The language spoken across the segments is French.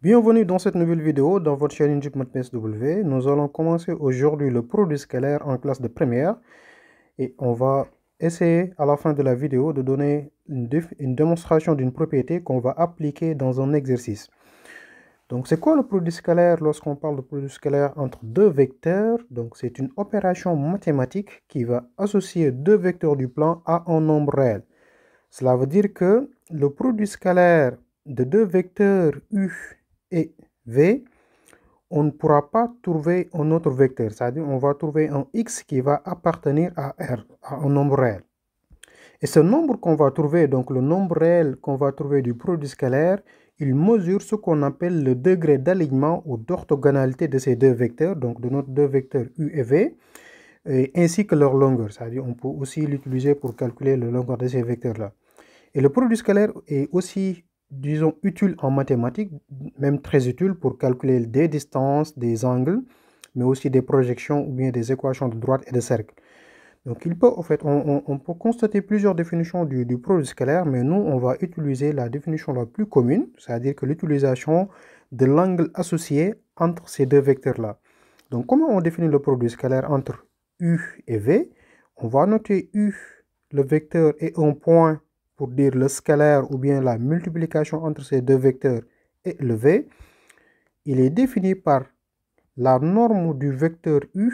Bienvenue dans cette nouvelle vidéo dans votre chaîne YouTube Nous allons commencer aujourd'hui le produit scalaire en classe de première et on va essayer à la fin de la vidéo de donner une, une démonstration d'une propriété qu'on va appliquer dans un exercice. Donc c'est quoi le produit scalaire lorsqu'on parle de produit scalaire entre deux vecteurs Donc c'est une opération mathématique qui va associer deux vecteurs du plan à un nombre réel. Cela veut dire que le produit scalaire de deux vecteurs U et v, on ne pourra pas trouver un autre vecteur, c'est-à-dire on va trouver un x qui va appartenir à R, à un nombre réel. Et ce nombre qu'on va trouver, donc le nombre réel qu'on va trouver du produit scalaire, il mesure ce qu'on appelle le degré d'alignement ou d'orthogonalité de ces deux vecteurs, donc de notre deux vecteurs U et V, ainsi que leur longueur. C'est-à-dire on peut aussi l'utiliser pour calculer la longueur de ces vecteurs-là. Et le produit scalaire est aussi disons, utile en mathématiques, même très utile pour calculer des distances, des angles, mais aussi des projections ou bien des équations de droite et de cercle. Donc, il peut, en fait, on, peut constater plusieurs définitions du, du produit scalaire, mais nous, on va utiliser la définition la plus commune, c'est-à-dire que l'utilisation de l'angle associé entre ces deux vecteurs-là. Donc, comment on définit le produit scalaire entre U et V On va noter U, le vecteur, et un point pour dire le scalaire ou bien la multiplication entre ces deux vecteurs est V, il est défini par la norme du vecteur U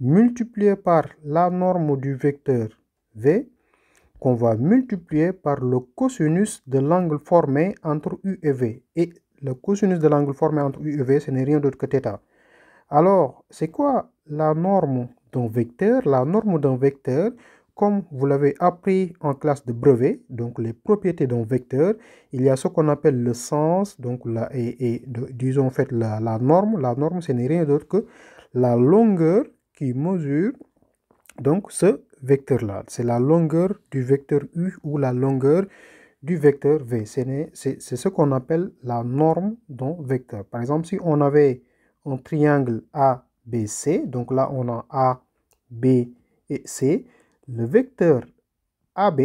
multiplié par la norme du vecteur V qu'on va multiplier par le cosinus de l'angle formé entre U et V. Et le cosinus de l'angle formé entre U et V, ce n'est rien d'autre que θ. Alors, c'est quoi la norme d'un vecteur La norme d'un vecteur, comme vous l'avez appris en classe de brevet, donc les propriétés d'un vecteur, il y a ce qu'on appelle le sens, donc la, et, et disons en fait la, norme. La norme, ce n'est rien d'autre que la longueur qui mesure donc ce vecteur-là. C'est la longueur du vecteur U ou la longueur du vecteur V. C'est ce qu'on appelle la norme d'un vecteur. Par exemple, si on avait un triangle ABC, donc là on a A, B et C, le vecteur AB,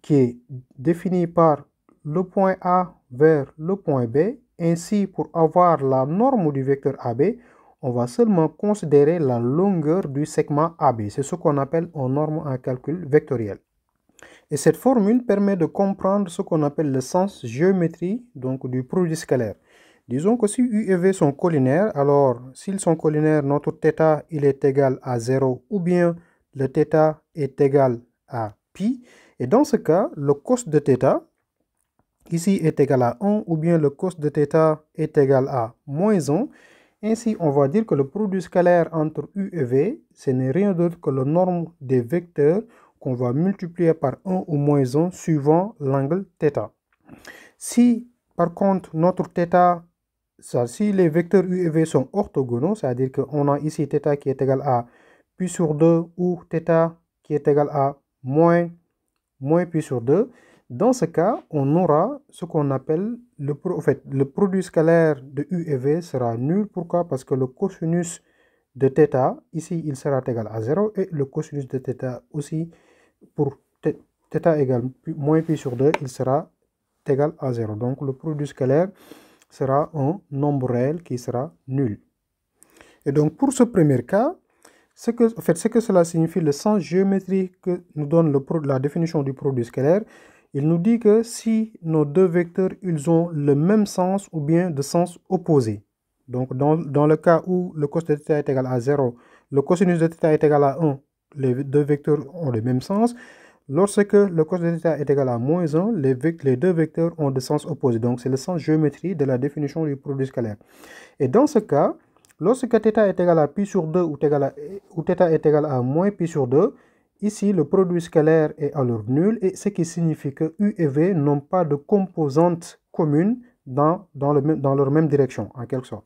qui est défini par le point A vers le point B, ainsi pour avoir la norme du vecteur AB, on va seulement considérer la longueur du segment AB. C'est ce qu'on appelle en norme en calcul vectoriel. Et cette formule permet de comprendre ce qu'on appelle le sens géométrie donc du produit scalaire. Disons que si U et V sont collinaires, alors s'ils sont collinaires, notre θ il est égal à 0 ou bien le θ est égal à pi. Et dans ce cas, le cos de θ ici est égal à 1 ou bien le cos de θ est égal à moins 1. Ainsi, on va dire que le produit scalaire entre U et V, ce n'est rien d'autre que le norme des vecteurs qu'on va multiplier par 1 ou moins 1 suivant l'angle θ. Si par contre notre θ, si les vecteurs U et V sont orthogonaux, c'est-à-dire qu'on a ici θ qui est égal à pi sur 2 ou θ qui est égal à moins, moins pi sur 2, dans ce cas, on aura ce qu'on appelle le, en fait, le produit scalaire de U et V sera nul. Pourquoi Parce que le cosinus de θ, ici, il sera égal à 0 et le cosinus de θ aussi, pour θ égale moins pi sur 2, il sera égal à 0. Donc, le produit scalaire sera un nombre réel qui sera nul. Et donc, pour ce premier cas, ce que, en fait, ce que cela signifie, le sens géométrique que nous donne le, la définition du produit scalaire, il nous dit que si nos deux vecteurs ils ont le même sens ou bien de sens opposé. Donc dans, dans le cas où le cos de θ est égal à 0, le cosinus de θ est égal à 1, les deux vecteurs ont le même sens. Lorsque le cos de θ est égal à moins 1, les, les deux vecteurs ont de sens opposé. Donc c'est le sens géométrique de la définition du produit scalaire. Et dans ce cas, Lorsque θ est égal à π sur 2 ou, θ est égal à moins π sur 2, ici le produit scalaire est alors nul, et ce qui signifie que U et V n'ont pas de composantes communes dans, dans, le dans leur même direction, en quelque sorte.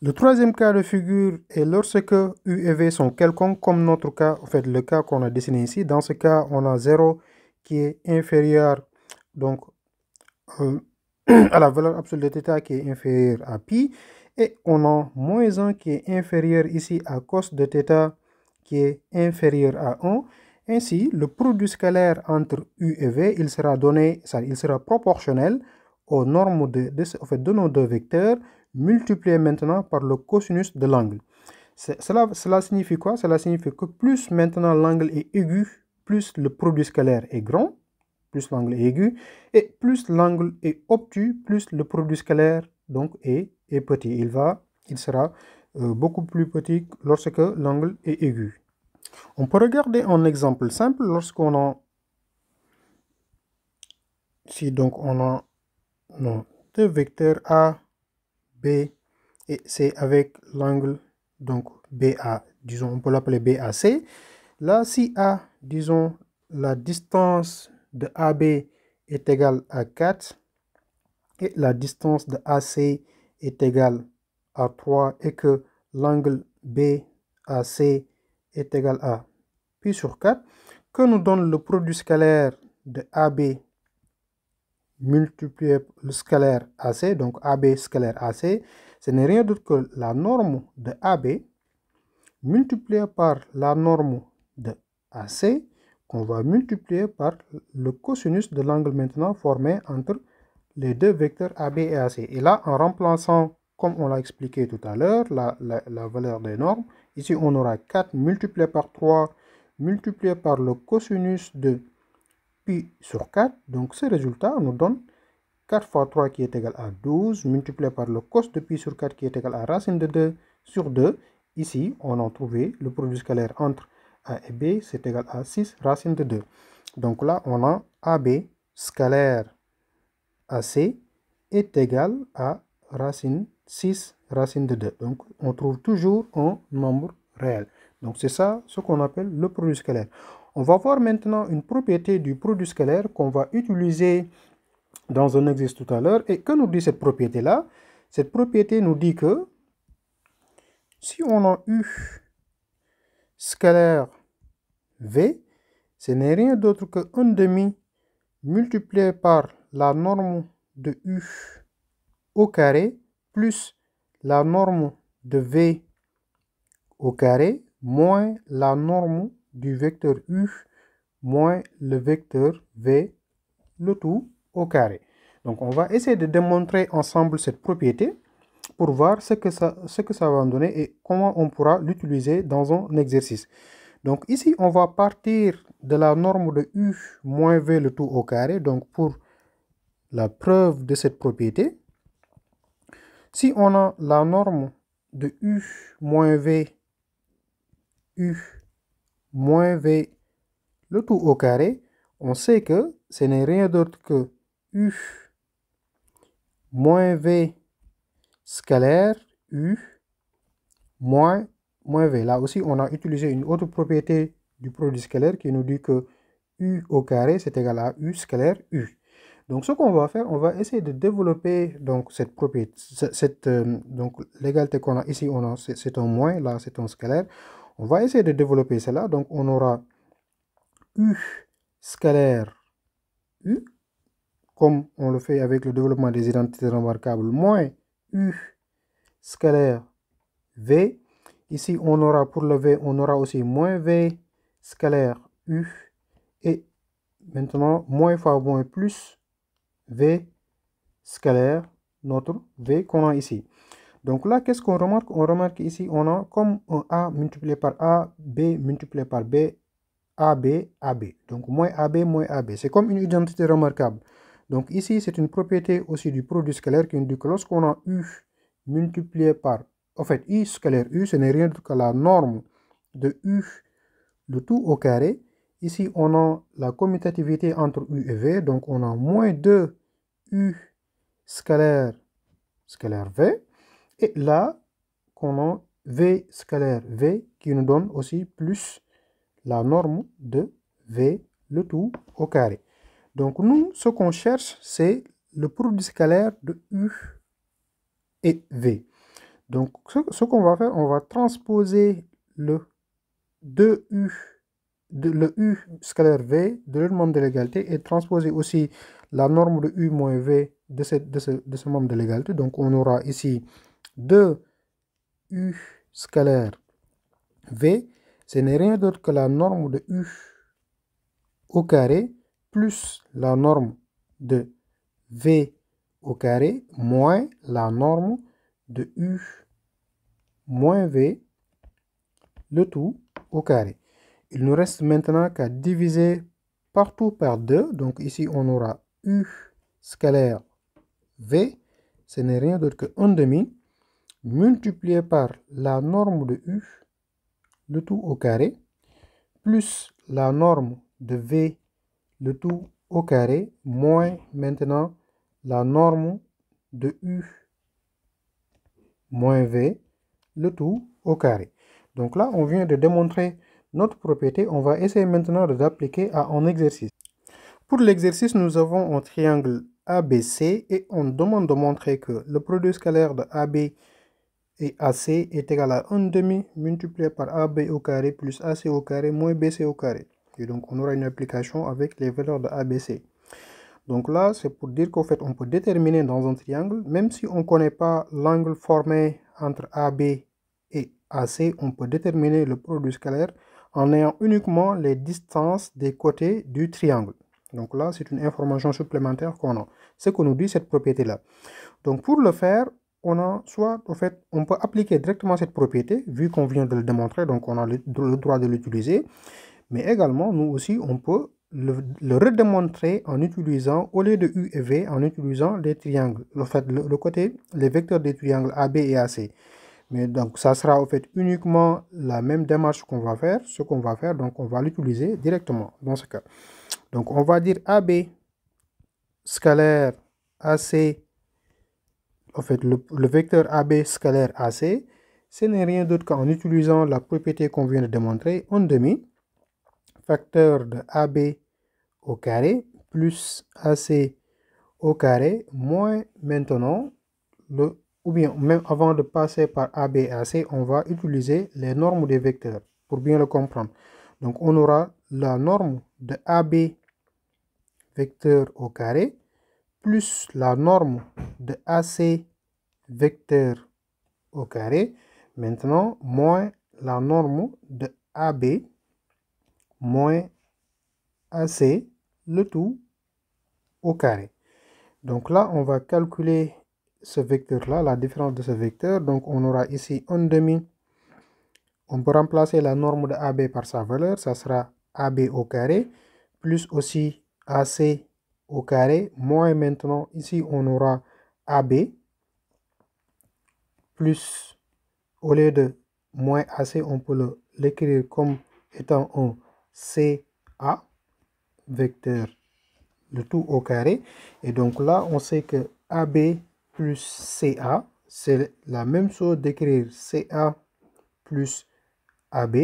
Le troisième cas de figure est lorsque U et V sont quelconques, comme notre cas, en fait le cas qu'on a dessiné ici. Dans ce cas, on a 0 qui est inférieur donc, euh, à la valeur absolue de θ qui est inférieure à π, Et on a moins 1 qui est inférieur ici à cos de θ qui est inférieur à 1. Ainsi, le produit scalaire entre U et V, il sera donné, ça, il sera proportionnel aux normes de, fait, de nos deux vecteurs, multiplié maintenant par le cosinus de l'angle. Cela, cela signifie quoi Cela signifie que plus maintenant l'angle est aigu, plus le produit scalaire est grand plus l'angle est aigu, et plus l'angle est obtus, plus le produit scalaire donc est, est petit. Il, va, il sera euh, beaucoup plus petit lorsque l'angle est aigu. On peut regarder un exemple simple lorsqu'on a si donc on a non, deux vecteurs A, B et C avec l'angle donc BA, disons on peut l'appeler BAC. Là si A, disons la distance de AB est égal à 4 et la distance de AC est égale à 3 et que l'angle BAC est égal à pi sur 4 que nous donne le produit scalaire de AB multiplié le scalaire AC, donc AB scalaire AC, ce n'est rien d'autre que la norme de AB multipliée par la norme de AC on va multiplier par le cosinus de l'angle maintenant formé entre les deux vecteurs AB et AC. Et là, en remplaçant, comme on l'a expliqué tout à l'heure, la, valeur des normes, ici on aura 4 multiplié par 3 multiplié par le cosinus de pi sur 4. Donc ce résultat nous donne 4 fois 3 qui est égal à 12, multiplié par le cos de pi sur 4 qui est égal à racine de 2 sur 2. Ici, on a trouvé le produit scalaire entre a et B, c'est égal à 6 racine de 2. Donc là, on a AB scalaire AC est égal à racine 6 racine de 2. Donc on trouve toujours un nombre réel. Donc c'est ça ce qu'on appelle le produit scalaire. On va voir maintenant une propriété du produit scalaire qu'on va utiliser dans un exercice tout à l'heure. Et que nous dit cette propriété-là Cette propriété nous dit que si on a U scalaire V, ce n'est rien d'autre que 1 demi multiplié par la norme de U au carré plus la norme de V au carré moins la norme du vecteur U moins le vecteur V, le tout au carré. Donc on va essayer de démontrer ensemble cette propriété pour voir ce que, ça, ce que ça va donner et comment on pourra l'utiliser dans un exercice. Donc ici, on va partir de la norme de U moins V le tout au carré. Donc pour la preuve de cette propriété, si on a la norme de U moins V, U moins V le tout au carré, on sait que ce n'est rien d'autre que U moins V scalaire U moins, moins V. Là aussi, on a utilisé une autre propriété du produit scalaire qui nous dit que U au carré, c'est égal à U scalaire U. Donc, ce qu'on va faire, on va essayer de développer donc, cette propriété. Cette, euh, donc, l'égalité qu'on a ici, on a, c'est un moins, là, c'est un scalaire. On va essayer de développer cela. Donc, on aura U scalaire U, comme on le fait avec le développement des identités remarquables, moins U scalaire V. Ici, on aura pour le V, on aura aussi moins V scalaire U. Et maintenant, moins fois moins plus V scalaire, notre V qu'on a ici. Donc là, qu'est-ce qu'on remarque On remarque ici, on a comme un A multiplié par A, B multiplié par B, AB, AB. Donc moins AB, moins AB. C'est comme une identité remarquable. Donc ici, c'est une propriété aussi du produit scalaire qui nous dit que lorsqu'on a U multiplié par, en fait, u scalaire U, ce n'est rien que la norme de U, le tout au carré. Ici, on a la commutativité entre U et V, donc on a moins 2 U scalaire, scalaire V. Et là, qu'on a V scalaire V qui nous donne aussi plus la norme de V, le tout au carré. Donc nous, ce qu'on cherche, c'est le produit scalaire de U et V. Donc ce, qu'on va faire, on va transposer le 2U, de, le U scalaire V de le membre de l'égalité et transposer aussi la norme de U moins V de de de ce membre de l'égalité. Donc on aura ici 2U scalaire V, ce n'est rien d'autre que la norme de U au carré plus la norme de V au carré moins la norme de U moins V, le tout au carré. Il nous reste maintenant qu'à diviser partout par 2. Donc ici, on aura U scalaire V, ce n'est rien d'autre que 1 demi, multiplié par la norme de U, le tout au carré, plus la norme de V le tout au carré moins maintenant la norme de U moins V, le tout au carré. Donc là, on vient de démontrer notre propriété. On va essayer maintenant de l'appliquer à un exercice. Pour l'exercice, nous avons un triangle ABC et on demande de montrer que le produit scalaire de AB et AC est égal à 1 demi multiplié par AB au carré plus AC au carré moins BC au carré donc, on aura une application avec les valeurs de ABC. Donc là, c'est pour dire qu'en fait, on peut déterminer dans un triangle, même si on ne connaît pas l'angle formé entre AB et AC, on peut déterminer le produit scalaire en ayant uniquement les distances des côtés du triangle. Donc là, c'est une information supplémentaire qu'on a. C'est Ce que nous dit cette propriété-là. Donc pour le faire, on a soit, fait, on peut appliquer directement cette propriété, vu qu'on vient de le démontrer, donc on a le droit de l'utiliser. Mais également, nous aussi, on peut le, redémontrer en utilisant, au lieu de U et V, en utilisant les triangles, en fait, le, côté, les vecteurs des triangles AB et AC. Mais donc, ça sera en fait uniquement la même démarche qu'on va faire, ce qu'on va faire, donc on va l'utiliser directement dans ce cas. Donc, on va dire AB scalaire AC, en fait, le, le vecteur AB scalaire AC, ce n'est rien d'autre qu'en utilisant la propriété qu'on vient de démontrer, en demi, facteur de AB au carré plus AC au carré moins maintenant le ou bien même avant de passer par AB et AC, on va utiliser les normes des vecteurs pour bien le comprendre. Donc on aura la norme de AB vecteur au carré plus la norme de AC vecteur au carré maintenant moins la norme de AB moins AC, le tout au carré. Donc là, on va calculer ce vecteur-là, la différence de ce vecteur. Donc on aura ici 1 demi. On peut remplacer la norme de AB par sa valeur, ça sera AB au carré, plus aussi AC au carré, moins maintenant, ici on aura AB, plus, au lieu de moins AC, on peut l'écrire comme étant un CA, vecteur le tout au carré. Et donc là, on sait que AB plus CA, c'est la même chose d'écrire CA plus AB.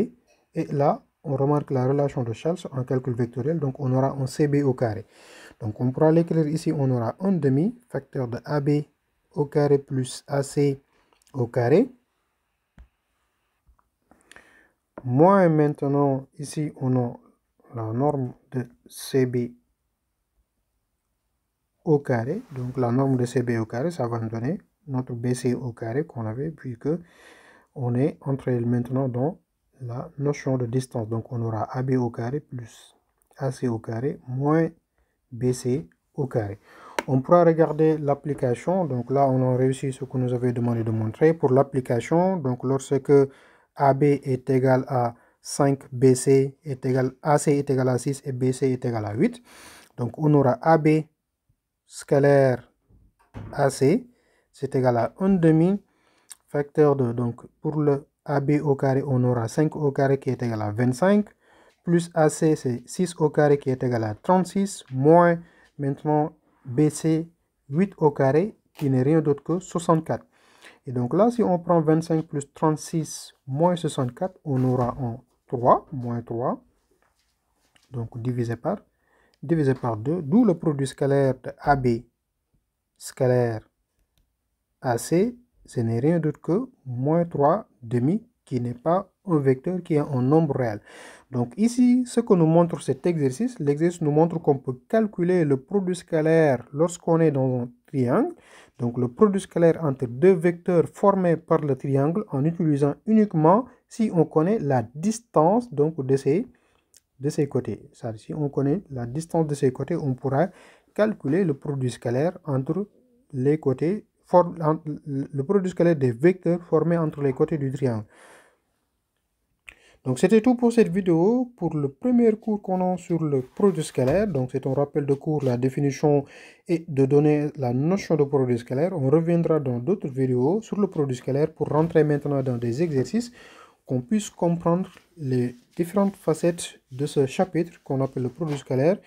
Et là, on remarque la relation de Charles en calcul vectoriel, donc on aura un CB au carré. Donc on pourra l'écrire ici, on aura un demi facteur de AB au carré plus AC au carré moins maintenant, ici, on a la norme de CB au carré. Donc, la norme de CB au carré, ça va nous donner notre BC au carré qu'on avait, puisque on est entré maintenant dans la notion de distance. Donc, on aura AB au carré plus AC au carré moins BC au carré. On pourra regarder l'application. Donc là, on a réussi ce que nous avait demandé de montrer. Pour l'application, donc lorsque AB est égal à 5, BC est égal AC est égal à 6 et BC est égal à 8. Donc on aura AB scalaire AC, c'est égal à 1 demi facteur 2. Donc pour le AB au carré, on aura 5 au carré qui est égal à 25, plus AC c'est 6 au carré qui est égal à 36, moins maintenant BC 8 au carré qui n'est rien d'autre que 64. Et donc là, si on prend 25 plus 36 moins 64, on aura en 3, moins 3. Donc divisé par, divisé par 2, d'où le produit scalaire de AB scalaire AC, ce n'est rien d'autre que moins 3 demi qui n'est pas un vecteur qui est un nombre réel. Donc ici, ce que nous montre cet exercice, l'exercice nous montre qu'on peut calculer le produit scalaire lorsqu'on est dans un triangle. Donc le produit scalaire entre deux vecteurs formés par le triangle en utilisant uniquement si on connaît la distance donc, de, ces, de ces côtés. Ça, si on connaît la distance de ces côtés, on pourra calculer le produit scalaire entre les côtés, le produit scalaire des vecteurs formés entre les côtés du triangle. Donc c'était tout pour cette vidéo, pour le premier cours qu'on a sur le produit scalaire. Donc c'est un rappel de cours, la définition et de donner la notion de produit scalaire. On reviendra dans d'autres vidéos sur le produit scalaire pour rentrer maintenant dans des exercices qu'on puisse comprendre les différentes facettes de ce chapitre qu'on appelle le produit scalaire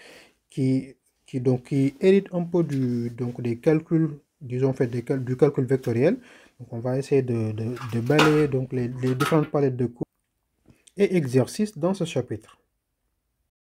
qui, qui, donc, qui hérite un peu du, donc, des calculs, disons fait des, du calcul vectoriel. Donc on va essayer de, balayer donc, les, les différentes palettes de cours et exercices dans ce chapitre.